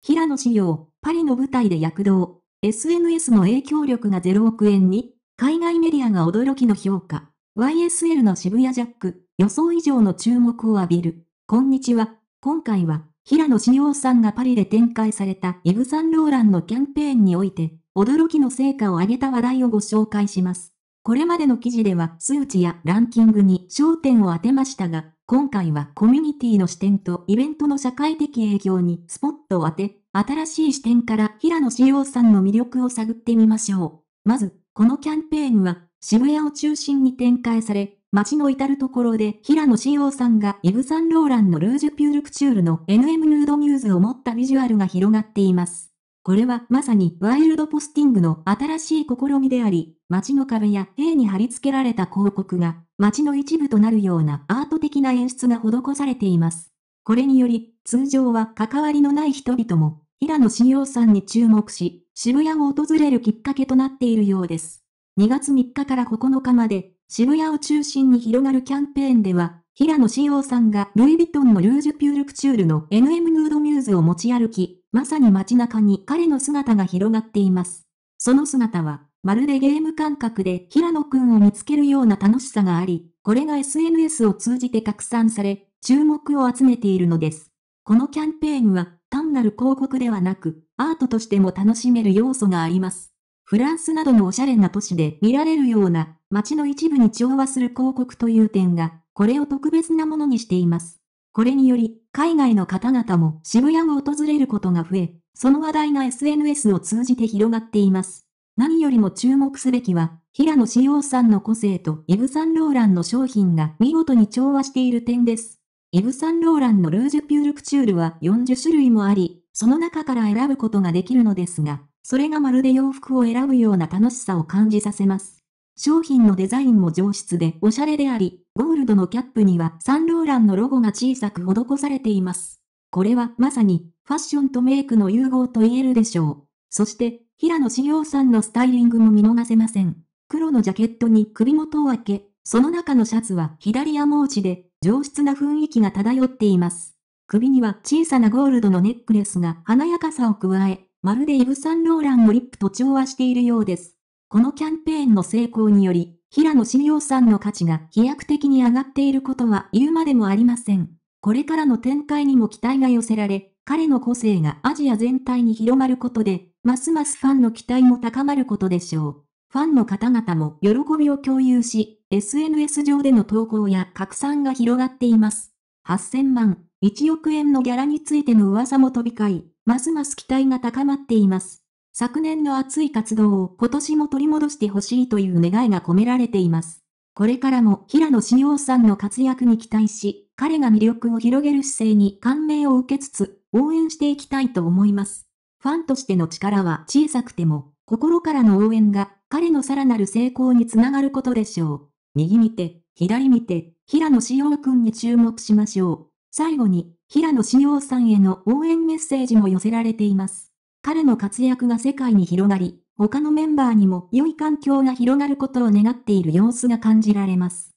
平野紫耀、パリの舞台で躍動。SNS の影響力が0億円に、海外メディアが驚きの評価。YSL の渋谷ジャック、予想以上の注目を浴びる。こんにちは。今回は、平野紫耀さんがパリで展開されたイブ・サンローランのキャンペーンにおいて、驚きの成果を上げた話題をご紹介します。これまでの記事では数値やランキングに焦点を当てましたが、今回はコミュニティの視点とイベントの社会的影響にスポットを当て、新しい視点から平野志陽さんの魅力を探ってみましょう。まず、このキャンペーンは渋谷を中心に展開され、街の至るところで平野志陽さんがイブ・サンローランのルージュ・ピュール・クチュールの NM ヌードミューズを持ったビジュアルが広がっています。これはまさにワイルドポスティングの新しい試みであり、街の壁や塀に貼り付けられた広告が、街の一部となるようなアート的な演出が施されています。これにより、通常は関わりのない人々も、平野志陽さんに注目し、渋谷を訪れるきっかけとなっているようです。2月3日から9日まで、渋谷を中心に広がるキャンペーンでは、平野志陽さんがルイ・ヴィトンのルージュ・ピュール・クチュールの NM ヌードミューズを持ち歩き、まさに街中に彼の姿が広がっています。その姿は、まるでゲーム感覚で平野くんを見つけるような楽しさがあり、これが SNS を通じて拡散され、注目を集めているのです。このキャンペーンは、単なる広告ではなく、アートとしても楽しめる要素があります。フランスなどのおしゃれな都市で見られるような、街の一部に調和する広告という点が、これを特別なものにしています。これにより、海外の方々も渋谷を訪れることが増え、その話題が SNS を通じて広がっています。何よりも注目すべきは、平野志耀さんの個性とイヴ・サンローランの商品が見事に調和している点です。イヴ・サンローランのルージュ・ピュール・クチュールは40種類もあり、その中から選ぶことができるのですが、それがまるで洋服を選ぶような楽しさを感じさせます。商品のデザインも上質でおしゃれであり、ゴールドのキャップにはサンローランのロゴが小さく施されています。これはまさにファッションとメイクの融合と言えるでしょう。そして、平野紫耀さんのスタイリングも見逃せません。黒のジャケットに首元を開け、その中のシャツは左モーチで、上質な雰囲気が漂っています。首には小さなゴールドのネックレスが華やかさを加え、まるでイブ・サンローランのリップと調和しているようです。このキャンペーンの成功により、平野紫耀さんの価値が飛躍的に上がっていることは言うまでもありません。これからの展開にも期待が寄せられ、彼の個性がアジア全体に広まることで、ますますファンの期待も高まることでしょう。ファンの方々も喜びを共有し、SNS 上での投稿や拡散が広がっています。8000万、1億円のギャラについての噂も飛び交い、ますます期待が高まっています。昨年の熱い活動を今年も取り戻してほしいという願いが込められています。これからも平野志陽さんの活躍に期待し、彼が魅力を広げる姿勢に感銘を受けつつ、応援していきたいと思います。ファンとしての力は小さくても、心からの応援が彼のさらなる成功につながることでしょう。右見て、左見て、平野志陽君に注目しましょう。最後に、平野志陽さんへの応援メッセージも寄せられています。彼の活躍が世界に広がり、他のメンバーにも良い環境が広がることを願っている様子が感じられます。